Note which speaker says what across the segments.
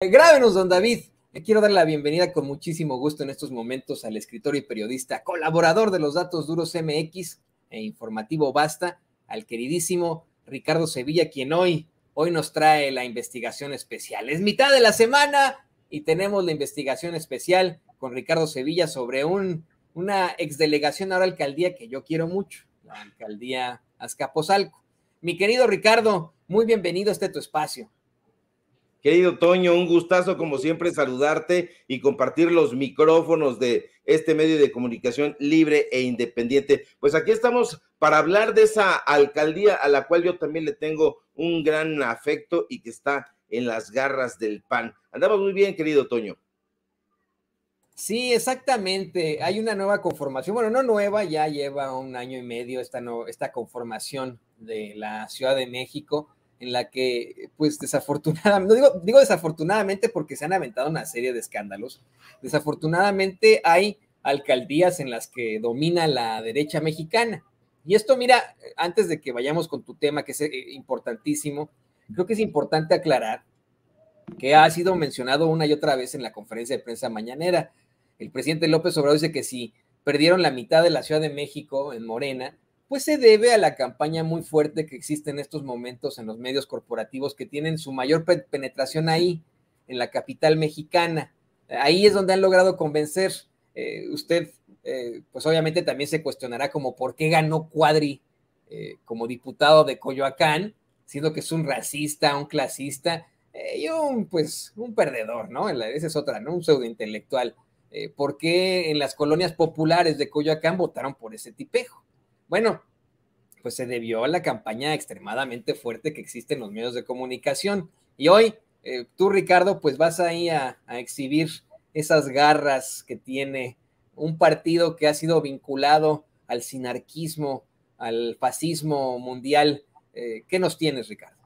Speaker 1: Eh, grábenos, don David. Le quiero dar la bienvenida con muchísimo gusto en estos momentos al escritor y periodista, colaborador de los datos duros MX e informativo Basta, al queridísimo Ricardo Sevilla, quien hoy, hoy nos trae la investigación especial. Es mitad de la semana y tenemos la investigación especial con Ricardo Sevilla sobre un, una exdelegación ahora alcaldía que yo quiero mucho, la alcaldía Azcapotzalco. Mi querido Ricardo, muy bienvenido a este tu espacio.
Speaker 2: Querido Toño, un gustazo como siempre saludarte y compartir los micrófonos de este medio de comunicación libre e independiente. Pues aquí estamos para hablar de esa alcaldía a la cual yo también le tengo un gran afecto y que está en las garras del PAN. Andamos muy bien, querido Toño. Sí, exactamente.
Speaker 1: Hay una nueva conformación. Bueno, no nueva, ya lleva un año y medio esta, esta conformación de la Ciudad de México en la que, pues desafortunadamente, digo, desafortunadamente porque se han aventado una serie de escándalos, desafortunadamente hay alcaldías en las que domina la derecha mexicana. Y esto, mira, antes de que vayamos con tu tema, que es eh, importantísimo, creo que es importante aclarar que ha sido mencionado una y otra vez en la conferencia de prensa mañanera. El presidente López Obrador dice que si perdieron la mitad de la Ciudad de México en Morena, pues se debe a la campaña muy fuerte que existe en estos momentos en los medios corporativos que tienen su mayor penetración ahí, en la capital mexicana. Ahí es donde han logrado convencer. Eh, usted, eh, pues obviamente también se cuestionará como por qué ganó Cuadri eh, como diputado de Coyoacán, siendo que es un racista, un clasista y un, pues, un perdedor, ¿no? Esa es otra, ¿no? Un pseudointelectual. ¿Por qué en las colonias populares de Coyoacán votaron por ese tipejo? Bueno, pues se debió a la campaña extremadamente fuerte que existe en los medios de comunicación. Y hoy, eh, tú, Ricardo, pues vas ahí a, exhibir esas garras que tiene un partido que ha sido vinculado al sinarquismo, al fascismo mundial.
Speaker 2: Eh, ¿Qué nos tienes, Ricardo?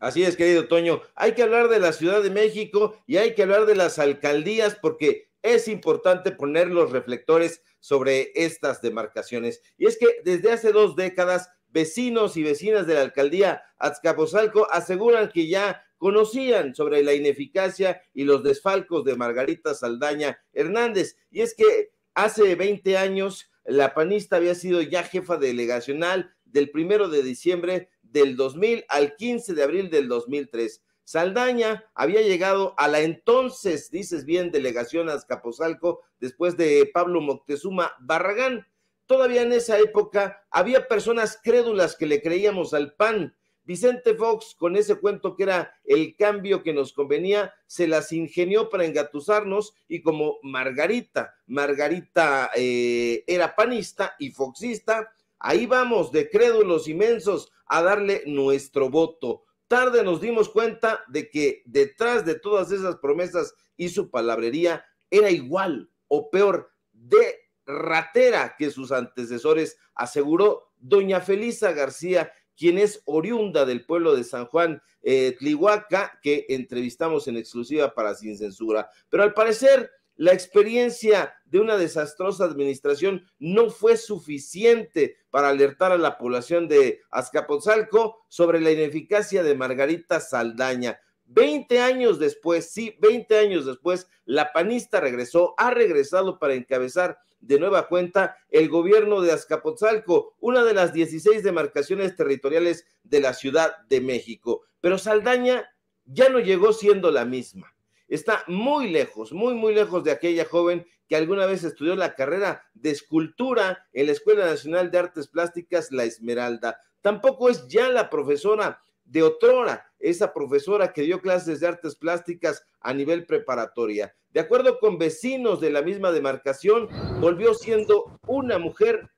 Speaker 2: Así es, querido Toño. Hay que hablar de la Ciudad de México y hay que hablar de las alcaldías porque es importante poner los reflectores sobre estas demarcaciones. Y es que desde hace dos décadas, vecinos y vecinas de la alcaldía Azcapotzalco aseguran que ya conocían sobre la ineficacia y los desfalcos de Margarita Saldaña Hernández. Y es que hace 20 años la panista había sido ya jefa delegacional del primero de diciembre del 2000 al 15 de abril del 2003. Saldaña había llegado a la entonces, dices bien, delegación Azcapotzalco después de Pablo Moctezuma Barragán. Todavía en esa época había personas crédulas que le creíamos al PAN. Vicente Fox, con ese cuento que era el cambio que nos convenía, se las ingenió para engatusarnos y como Margarita, Margarita eh, era panista y foxista, ahí vamos de crédulos inmensos a darle nuestro voto tarde nos dimos cuenta de que detrás de todas esas promesas y su palabrería era igual o peor de ratera que sus antecesores, aseguró doña Felisa García, quien es oriunda del pueblo de San Juan eh, Tlihuaca, que entrevistamos en exclusiva para Sin Censura. Pero al parecer, la experiencia de una desastrosa administración no fue suficiente para alertar a la población de Azcapotzalco sobre la ineficacia de Margarita Saldaña. Veinte años después, sí, veinte años después, la panista regresó, ha regresado para encabezar de nueva cuenta el gobierno de Azcapotzalco, una de las 16 demarcaciones territoriales de la Ciudad de México. Pero Saldaña ya no llegó siendo la misma está muy lejos, muy, muy lejos de aquella joven que alguna vez estudió la carrera de escultura en la Escuela Nacional de Artes Plásticas La Esmeralda. Tampoco es ya la profesora de otrora, esa profesora que dio clases de artes plásticas a nivel preparatoria. De acuerdo con vecinos de la misma demarcación, volvió siendo una mujer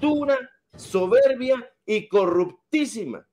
Speaker 2: dura, soberbia y corruptísima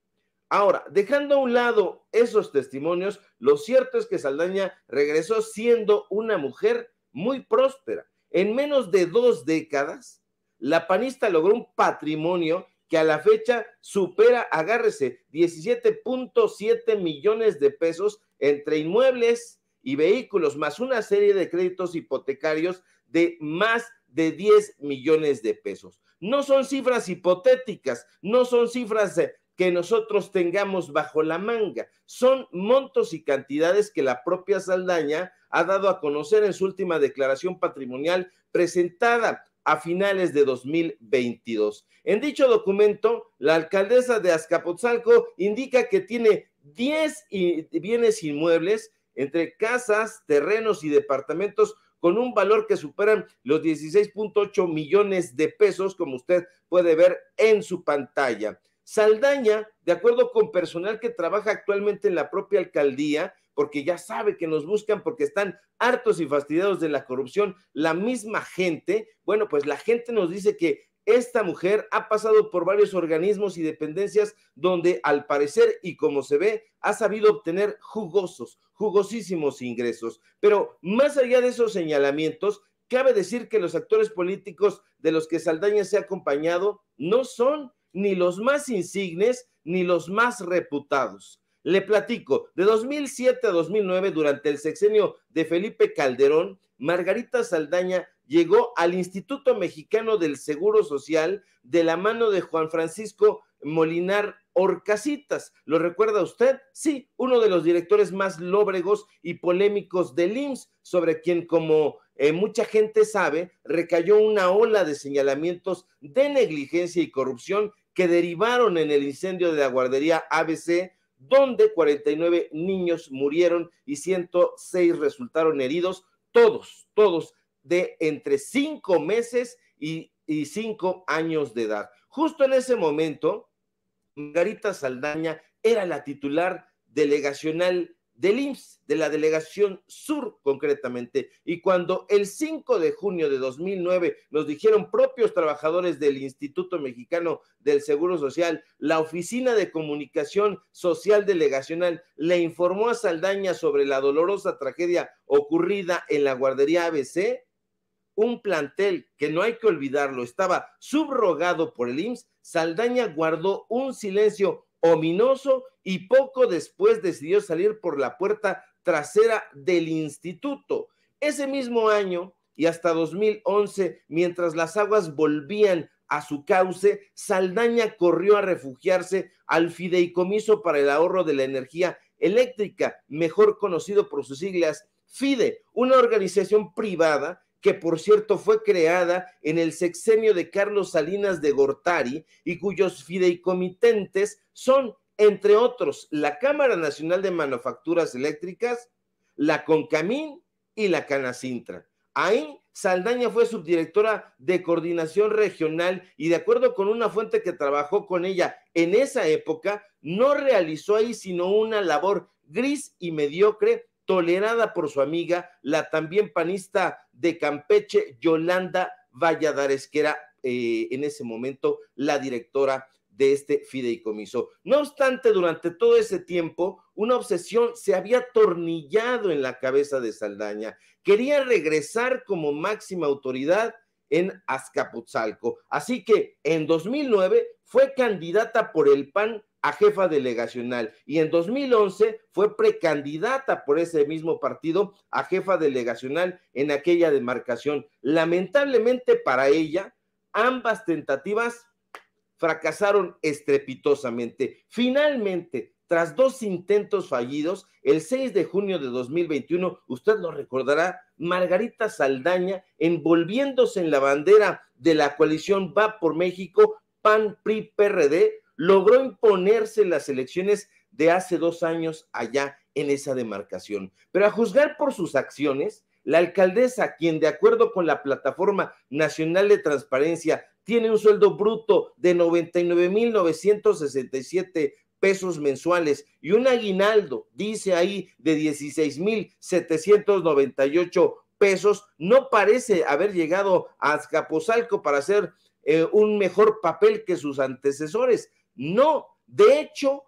Speaker 2: Ahora, dejando a un lado esos testimonios, lo cierto es que Saldaña regresó siendo una mujer muy próspera. En menos de dos décadas, la panista logró un patrimonio que a la fecha supera, agárrese, 17.7 millones de pesos entre inmuebles y vehículos, más una serie de créditos hipotecarios de más de 10 millones de pesos. No son cifras hipotéticas, no son cifras eh, que nosotros tengamos bajo la manga. Son montos y cantidades que la propia Saldaña ha dado a conocer en su última declaración patrimonial presentada a finales de 2022. En dicho documento, la alcaldesa de Azcapotzalco indica que tiene 10 bienes inmuebles entre casas, terrenos y departamentos con un valor que superan los 16.8 millones de pesos, como usted puede ver en su pantalla. Saldaña, de acuerdo con personal que trabaja actualmente en la propia alcaldía, porque ya sabe que nos buscan porque están hartos y fastidiados de la corrupción, la misma gente, bueno, pues la gente nos dice que esta mujer ha pasado por varios organismos y dependencias donde al parecer y como se ve ha sabido obtener jugosos, jugosísimos ingresos. Pero más allá de esos señalamientos, cabe decir que los actores políticos de los que Saldaña se ha acompañado no son ni los más insignes ni los más reputados. Le platico, de 2007 a 2009, durante el sexenio de Felipe Calderón, Margarita Saldaña llegó al Instituto Mexicano del Seguro Social de la mano de Juan Francisco Molinar Orcasitas. ¿Lo recuerda usted? Sí, uno de los directores más lóbregos y polémicos del IMSS, sobre quien, como eh, mucha gente sabe, recayó una ola de señalamientos de negligencia y corrupción que derivaron en el incendio de la guardería ABC, donde 49 niños murieron y 106 resultaron heridos, todos, todos de entre 5 meses y, cinco 5 años de edad. Justo en ese momento, Margarita Saldaña era la titular delegacional del IMSS, de la delegación sur concretamente. Y cuando el 5 de junio de 2009 nos dijeron propios trabajadores del Instituto Mexicano del Seguro Social, la Oficina de Comunicación Social Delegacional le informó a Saldaña sobre la dolorosa tragedia ocurrida en la guardería ABC, un plantel que no hay que olvidarlo, estaba subrogado por el IMSS, Saldaña guardó un silencio ominoso y poco después decidió salir por la puerta trasera del instituto. Ese mismo año y hasta 2011, mientras las aguas volvían a su cauce, Saldaña corrió a refugiarse al Fideicomiso para el Ahorro de la Energía Eléctrica, mejor conocido por sus siglas FIDE, una organización privada que por cierto fue creada en el sexenio de Carlos Salinas de Gortari y cuyos fideicomitentes son, entre otros, la Cámara Nacional de Manufacturas Eléctricas, la Concamín y la Canacintra. Ahí Saldaña fue subdirectora de coordinación regional y de acuerdo con una fuente que trabajó con ella en esa época, no realizó ahí sino una labor gris y mediocre tolerada por su amiga, la también panista de Campeche, Yolanda Valladares, que era eh, en ese momento la directora de este fideicomiso. No obstante, durante todo ese tiempo, una obsesión se había tornillado en la cabeza de Saldaña. Quería regresar como máxima autoridad en Azcapotzalco. Así que en 2009 fue candidata por el PAN a jefa delegacional y en 2011 fue precandidata por ese mismo partido a jefa delegacional en aquella demarcación. Lamentablemente para ella, ambas tentativas fracasaron estrepitosamente. Finalmente, tras dos intentos fallidos, el 6 de junio de 2021, usted lo recordará, Margarita Saldaña, envolviéndose en la bandera de la coalición Va por México, PAN, PRI, PRD, logró imponerse las elecciones de hace dos años allá en esa demarcación. Pero a juzgar por sus acciones, la alcaldesa, quien de acuerdo con la Plataforma Nacional de Transparencia tiene un sueldo bruto de 99.967 pesos mensuales y un aguinaldo, dice ahí, de 16.798 pesos, no parece haber llegado a Azcapotzalco para hacer eh, un mejor papel que sus antecesores. No, de hecho,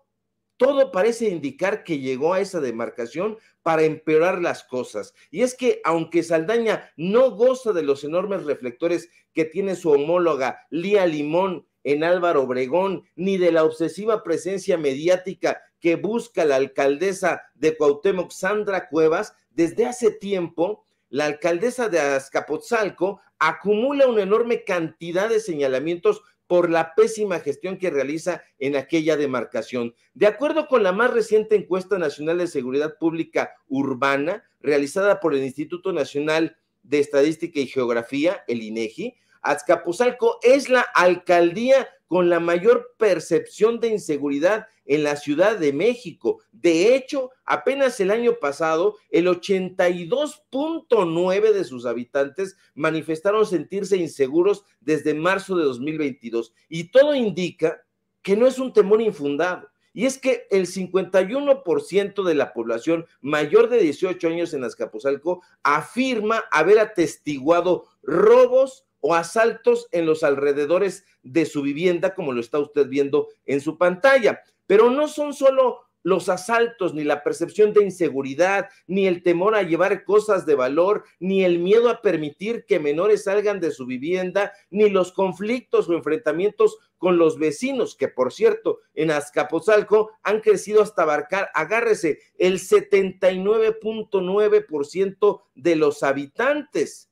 Speaker 2: todo parece indicar que llegó a esa demarcación para empeorar las cosas. Y es que aunque Saldaña no goza de los enormes reflectores que tiene su homóloga Lía Limón en Álvaro Obregón, ni de la obsesiva presencia mediática que busca la alcaldesa de Cuauhtémoc, Sandra Cuevas, desde hace tiempo, la alcaldesa de Azcapotzalco acumula una enorme cantidad de señalamientos por la pésima gestión que realiza en aquella demarcación. De acuerdo con la más reciente encuesta nacional de seguridad pública urbana realizada por el Instituto Nacional de Estadística y Geografía, el INEGI, e Azcapotzalco es la alcaldía con la mayor percepción de inseguridad en la Ciudad de México. De hecho, apenas el año pasado, el 82.9 de sus habitantes manifestaron sentirse inseguros desde marzo de 2022. Y todo indica que no es un temor infundado. Y es que el 51% de la población mayor de 18 años en Azcapotzalco afirma haber atestiguado robos, o asaltos en los alrededores de su vivienda, como lo está usted viendo en su pantalla. Pero no son solo los asaltos, ni la percepción de inseguridad, ni el temor a llevar cosas de valor, ni el miedo a permitir que menores salgan de su vivienda, ni los conflictos o enfrentamientos con los vecinos, que por cierto, en Azcapotzalco han crecido hasta abarcar, agárrese, el 79.9% de los habitantes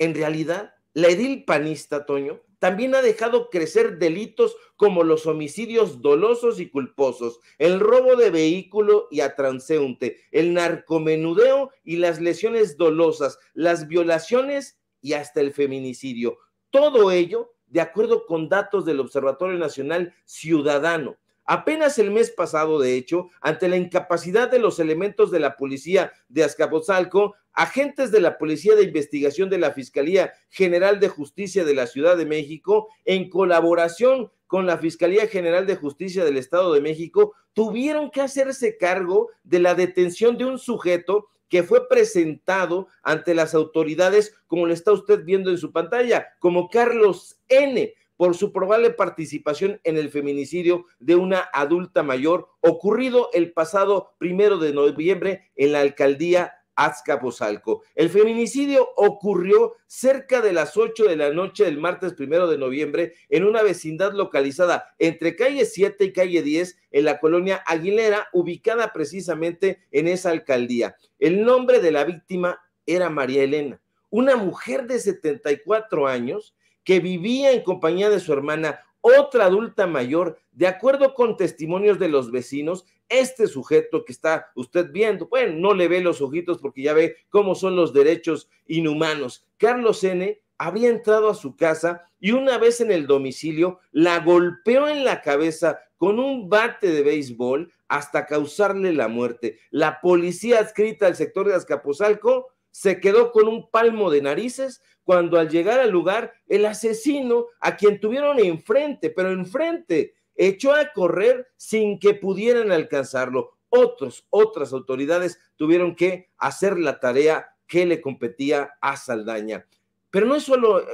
Speaker 2: en realidad, la edil panista, Toño, también ha dejado crecer delitos como los homicidios dolosos y culposos, el robo de vehículo y a transeúnte, el narcomenudeo y las lesiones dolosas, las violaciones y hasta el feminicidio. Todo ello de acuerdo con datos del Observatorio Nacional Ciudadano. Apenas el mes pasado, de hecho, ante la incapacidad de los elementos de la policía de Azcapotzalco, agentes de la Policía de Investigación de la Fiscalía General de Justicia de la Ciudad de México, en colaboración con la Fiscalía General de Justicia del Estado de México, tuvieron que hacerse cargo de la detención de un sujeto que fue presentado ante las autoridades, como lo está usted viendo en su pantalla, como Carlos N., por su probable participación en el feminicidio de una adulta mayor ocurrido el pasado primero de noviembre en la alcaldía Azcapotzalco. El feminicidio ocurrió cerca de las 8 de la noche del martes primero de noviembre en una vecindad localizada entre calle 7 y calle 10 en la colonia Aguilera, ubicada precisamente en esa alcaldía. El nombre de la víctima era María Elena, una mujer de 74 años que vivía en compañía de su hermana, otra adulta mayor, de acuerdo con testimonios de los vecinos, este sujeto que está usted viendo, bueno, no le ve los ojitos porque ya ve cómo son los derechos inhumanos. Carlos N. había entrado a su casa y una vez en el domicilio la golpeó en la cabeza con un bate de béisbol hasta causarle la muerte. La policía adscrita al sector de Azcapotzalco se quedó con un palmo de narices cuando al llegar al lugar el asesino, a quien tuvieron enfrente, pero enfrente, echó a correr sin que pudieran alcanzarlo. Otros, otras autoridades tuvieron que hacer la tarea que le competía a Saldaña. Pero no es solo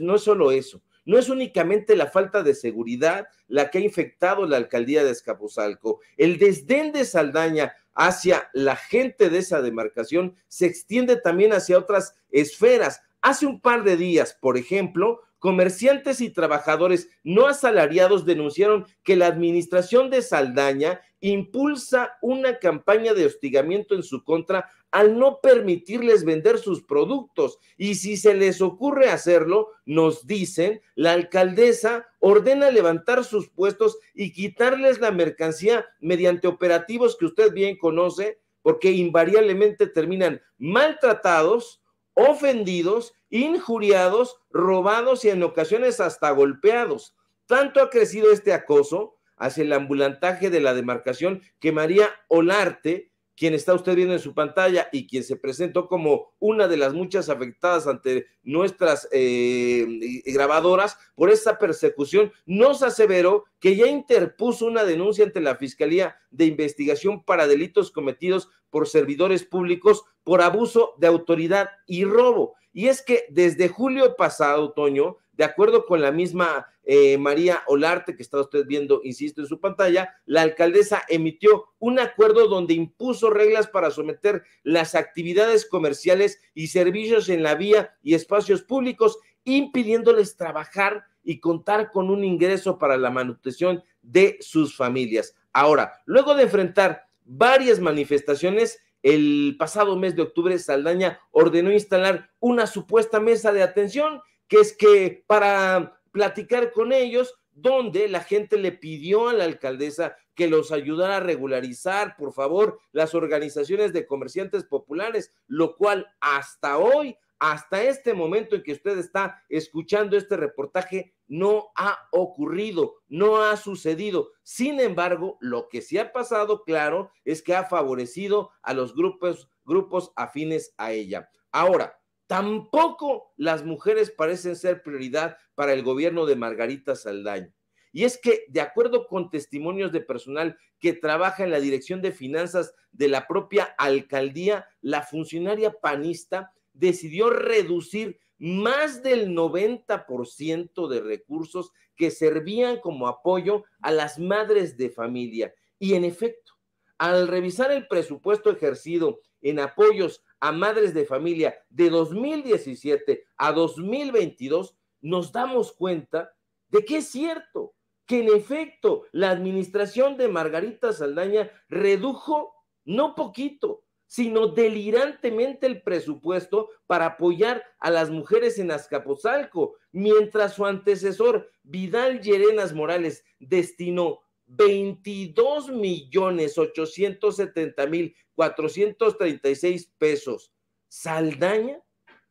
Speaker 2: no es solo eso. No es únicamente la falta de seguridad la que ha infectado la alcaldía de Escapuzalco. El desdén de Saldaña hacia la gente de esa demarcación se extiende también hacia otras esferas. Hace un par de días, por ejemplo, comerciantes y trabajadores no asalariados denunciaron que la administración de Saldaña impulsa una campaña de hostigamiento en su contra al no permitirles vender sus productos. Y si se les ocurre hacerlo, nos dicen, la alcaldesa ordena levantar sus puestos y quitarles la mercancía mediante operativos que usted bien conoce, porque invariablemente terminan maltratados, ofendidos, injuriados, robados y en ocasiones hasta golpeados. Tanto ha crecido este acoso hacia el ambulantaje de la demarcación que María Olarte, quien está usted viendo en su pantalla y quien se presentó como una de las muchas afectadas ante nuestras eh, grabadoras por esta persecución, nos aseveró que ya interpuso una denuncia ante la Fiscalía de Investigación para Delitos Cometidos por Servidores Públicos por abuso de autoridad y robo. Y es que desde julio pasado, Toño, de acuerdo con la misma eh, María Olarte, que está usted viendo, insisto, en su pantalla, la alcaldesa emitió un acuerdo donde impuso reglas para someter las actividades comerciales y servicios en la vía y espacios públicos, impidiéndoles trabajar y contar con un ingreso para la manutención de sus familias. Ahora, luego de enfrentar varias manifestaciones, el pasado mes de octubre, Saldaña ordenó instalar una supuesta mesa de atención que es que para platicar con ellos, donde la gente le pidió a la alcaldesa que los ayudara a regularizar, por favor, las organizaciones de comerciantes populares, lo cual hasta hoy, hasta este momento en que usted está escuchando este reportaje, no ha ocurrido, no ha sucedido. Sin embargo, lo que sí ha pasado, claro, es que ha favorecido a los grupos, grupos afines a ella. Ahora, Tampoco las mujeres parecen ser prioridad para el gobierno de Margarita Saldaño. Y es que, de acuerdo con testimonios de personal que trabaja en la Dirección de Finanzas de la propia alcaldía, la funcionaria panista decidió reducir más del 90% de recursos que servían como apoyo a las madres de familia. Y en efecto, al revisar el presupuesto ejercido en apoyos a madres de familia de 2017 a 2022, nos damos cuenta de que es cierto que en efecto la administración de Margarita Saldaña redujo no poquito, sino delirantemente el presupuesto para apoyar a las mujeres en Azcapotzalco, mientras su antecesor Vidal Llerenas Morales destinó 22 millones 870 mil 436 pesos Saldaña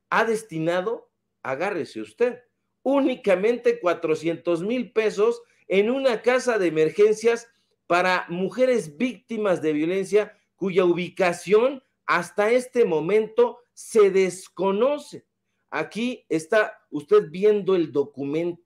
Speaker 2: ha destinado, agárrese usted, únicamente 400 mil pesos en una casa de emergencias para mujeres víctimas de violencia cuya ubicación hasta este momento se desconoce. Aquí está usted viendo el documento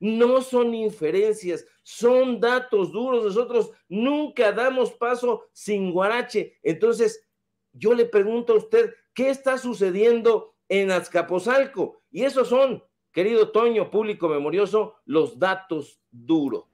Speaker 2: no son inferencias, son datos duros. Nosotros nunca damos paso sin guarache. Entonces, yo le pregunto a usted, ¿qué está sucediendo en Azcapotzalco? Y esos son, querido Toño, público memorioso, los datos duros.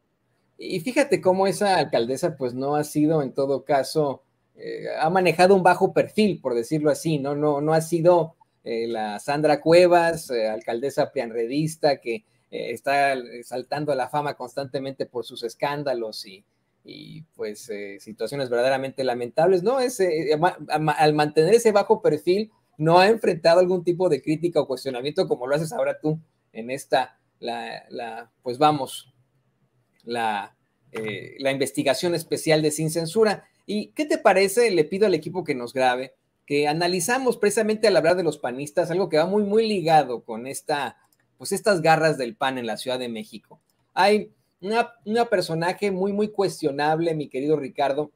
Speaker 1: Y fíjate cómo esa alcaldesa pues no ha sido en todo caso, eh, ha manejado un bajo perfil, por decirlo así, ¿no? No, no, ha sido eh, la Sandra Cuevas, eh, alcaldesa pianredista, que eh, está eh, saltando a la fama constantemente por sus escándalos y, pues eh, situaciones verdaderamente lamentables, ¿no? Es, al mantener ese bajo perfil, no ha enfrentado algún tipo de crítica o cuestionamiento como lo haces ahora tú en esta, la, pues vamos, la, la investigación especial de Sin Censura. ¿Y qué te parece? Le pido al equipo que nos grabe, que analizamos precisamente al hablar de los panistas, algo que va muy, muy ligado con esta pues estas garras del PAN en la Ciudad de México. Hay una, personaje muy, muy cuestionable, mi querido Ricardo,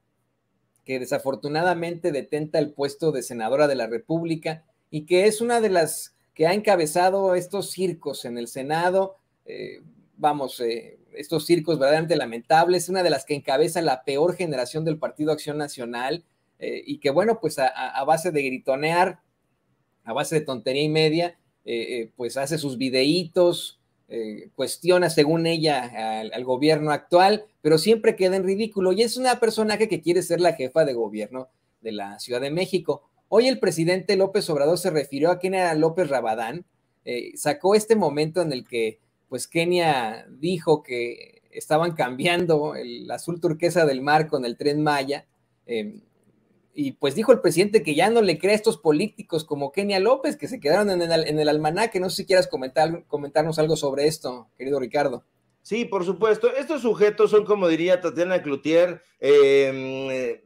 Speaker 1: que desafortunadamente detenta el puesto de senadora de la República y que es una de las que ha encabezado estos circos en el Senado, eh, vamos, eh, estos circos verdaderamente lamentables, una de las que encabeza la peor generación del Partido Acción Nacional eh, y que bueno, pues a, base de gritonear, a base de tontería y media, eh, eh, pues hace sus videitos, eh, cuestiona según ella al, gobierno actual, pero siempre queda en ridículo y es una personaje que quiere ser la jefa de gobierno de la Ciudad de México. Hoy el presidente López Obrador se refirió a Kenia López Rabadán, sacó este momento en el que pues Kenia dijo que estaban cambiando el azul turquesa del mar con el tren Maya, eh, y pues dijo el presidente que ya no le cree a estos políticos como Kenia López, que se quedaron en el, almanaque. No sé si quieras comentar, comentarnos
Speaker 2: algo sobre esto, querido Ricardo. Sí, por supuesto. Estos sujetos son, como diría Tatiana Cloutier, em,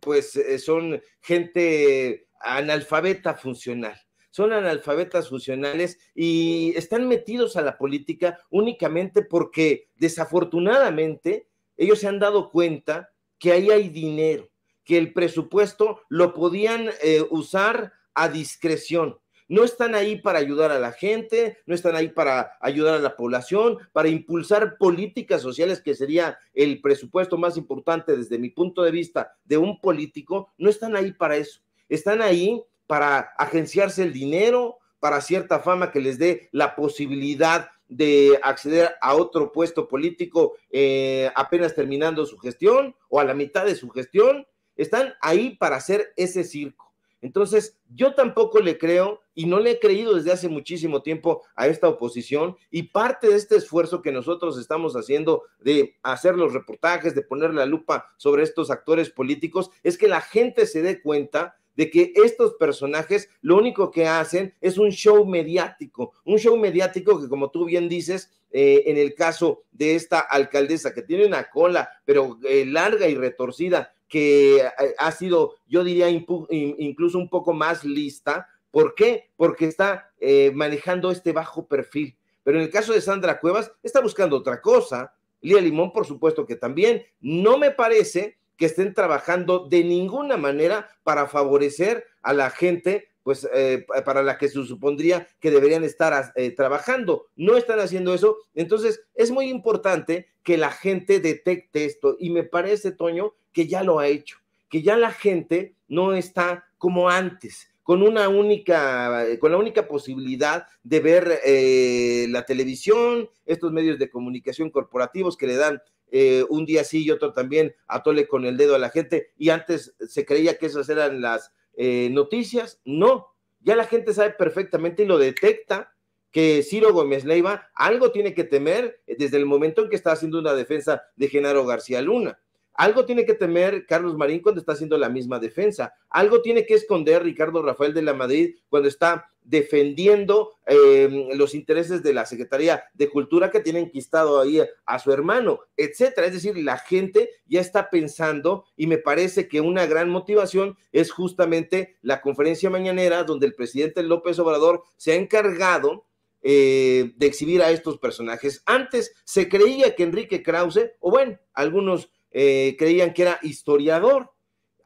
Speaker 2: pues eh, son gente analfabeta funcional son analfabetas funcionales y están metidos a la política únicamente porque desafortunadamente ellos se han dado cuenta que ahí hay dinero, que el presupuesto lo podían eh, usar a discreción. No están ahí para ayudar a la gente, no están ahí para ayudar a la población, para impulsar políticas sociales, que sería el presupuesto más importante desde mi punto de vista de un político, no están ahí para eso. Están ahí para agenciarse el dinero, para cierta fama que les dé la posibilidad de acceder a otro puesto político eh, apenas terminando su gestión o a la mitad de su gestión están ahí para hacer ese circo. Entonces, yo tampoco le creo y no le he creído desde hace muchísimo tiempo a esta oposición y parte de este esfuerzo que nosotros estamos haciendo de hacer los reportajes, de poner la lupa sobre estos actores políticos, es que la gente se dé cuenta de que estos personajes lo único que hacen es un show mediático, un show mediático que como tú bien dices, eh, en el caso de esta alcaldesa que tiene una cola, pero eh, larga y retorcida, que eh, ha sido, yo diría, incluso un poco más lista. ¿Por qué? Porque está eh, manejando este bajo perfil. Pero en el caso de Sandra Cuevas, está buscando otra cosa. Lía Limón, por supuesto que también. No me parece que estén trabajando de ninguna manera para favorecer a la gente, pues eh, para la que se supondría que deberían estar trabajando. No están haciendo eso. Entonces, es muy importante que la gente detecte esto. Y me parece, Toño, que ya lo ha hecho, que ya la gente no está como antes, con una única, eh, con la única posibilidad de ver eh, la televisión, estos medios de comunicación corporativos que le dan eh, un día sí y otro también, atole con el dedo a la gente, y antes se creía que esas eran las noticias, no, ya la gente sabe perfectamente y lo detecta que Ciro Gómez Leiva algo tiene que temer desde el momento en que está haciendo una defensa de Genaro García Luna algo tiene que temer Carlos Marín cuando está haciendo la misma defensa. Algo tiene que esconder Ricardo Rafael de la Madrid cuando está defendiendo em, los intereses de la Secretaría de Cultura que tiene enquistado ahí a su hermano, etcétera. Es decir, la gente ya está pensando y me parece que una gran motivación es justamente la conferencia mañanera donde el presidente López Obrador se ha encargado eh, de exhibir a estos personajes. Antes se creía que Enrique Krause, o bueno, algunos eh, creían que era historiador.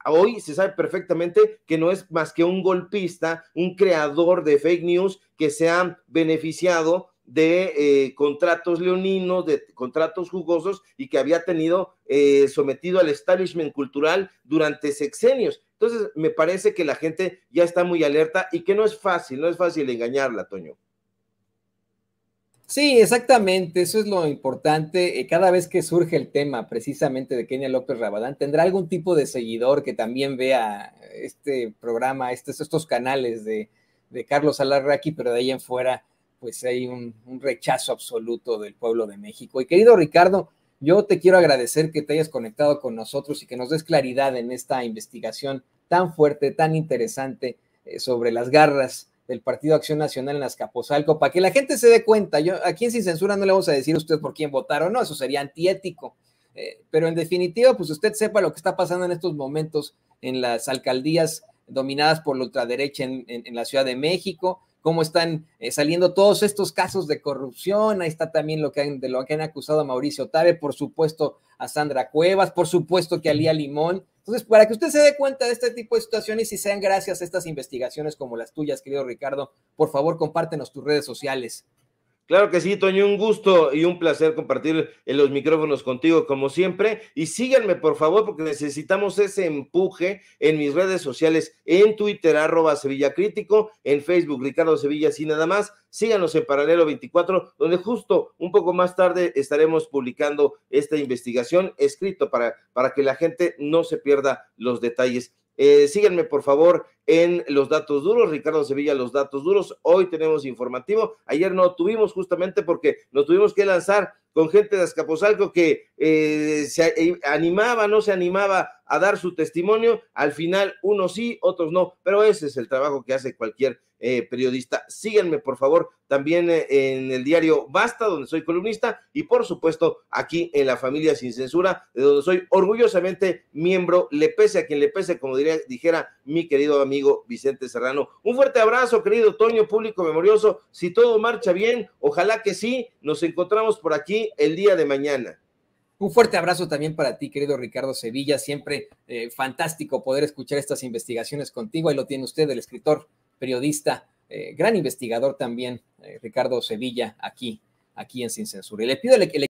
Speaker 2: Hoy se sabe perfectamente que no es más que un golpista, un creador de fake news que se ha beneficiado de eh, contratos leoninos, de contratos jugosos y que había tenido eh, sometido al establishment cultural durante sexenios. Entonces, me parece que la gente ya está muy alerta y que no es fácil, no es fácil engañarla, Toño.
Speaker 1: Sí, exactamente, eso es lo importante. Eh, cada vez que surge el tema precisamente de Kenia López Rabadán, tendrá algún tipo de seguidor que también vea este programa, estos, estos canales de, Carlos Alarraqui, pero de ahí en fuera, pues hay un, rechazo absoluto del pueblo de México. Y querido Ricardo, yo te quiero agradecer que te hayas conectado con nosotros y que nos des claridad en esta investigación tan fuerte, tan interesante eh, sobre las garras del Partido Acción Nacional en Azcapotzalco, para que la gente se dé cuenta. Yo, aquí en Sin Censura no le vamos a decir a usted por quién votaron... o no, eso sería antiético. Eh, pero en definitiva, pues usted sepa lo que está pasando en estos momentos en las alcaldías dominadas por la ultraderecha en la Ciudad de México, cómo están eh, saliendo todos estos casos de corrupción. Ahí está también lo que han, de lo que han acusado a Mauricio Tabe, por supuesto a Sandra Cuevas, por supuesto que a Lía Limón. Entonces, para que usted se dé cuenta de este tipo de situaciones y sean gracias a estas investigaciones como las tuyas, querido Ricardo, por favor compártenos tus redes sociales.
Speaker 2: Claro que sí, Toño, un gusto y un placer compartir los micrófonos contigo como siempre. Y síganme, por favor, porque necesitamos ese empuje en mis redes sociales, en Twitter, arroba Sevilla Crítico, en Facebook, Ricardo Sevilla, así nada más. Síganos en Paralelo 24, donde justo un poco más tarde estaremos publicando esta investigación escrito para, para que la gente no se pierda los detalles. Eh, síganme, por favor, en los datos duros, Ricardo Sevilla, los datos duros. Hoy tenemos informativo. Ayer no tuvimos justamente porque nos tuvimos que lanzar con gente de Azcapotzalco que eh, se eh, animaba, no se animaba a dar su testimonio. Al final, unos sí, otros no, pero ese es el trabajo que hace cualquier eh, periodista. Síganme, por favor, también en el diario Basta, donde soy columnista, y por supuesto aquí en la familia sin censura, de donde soy orgullosamente miembro, le pese a quien le pese, como diría, dijera mi querido amigo Vicente Serrano. Un fuerte abrazo, querido Toño, público memorioso. Si todo marcha bien, ojalá que sí, nos encontramos por aquí el día de mañana.
Speaker 1: Un fuerte abrazo también para ti, querido Ricardo Sevilla. Siempre eh, fantástico poder escuchar estas investigaciones contigo. Ahí lo tiene usted, el escritor, periodista, eh, gran investigador también, eh, Ricardo Sevilla, aquí, aquí en Sin Censura. Y le pido que le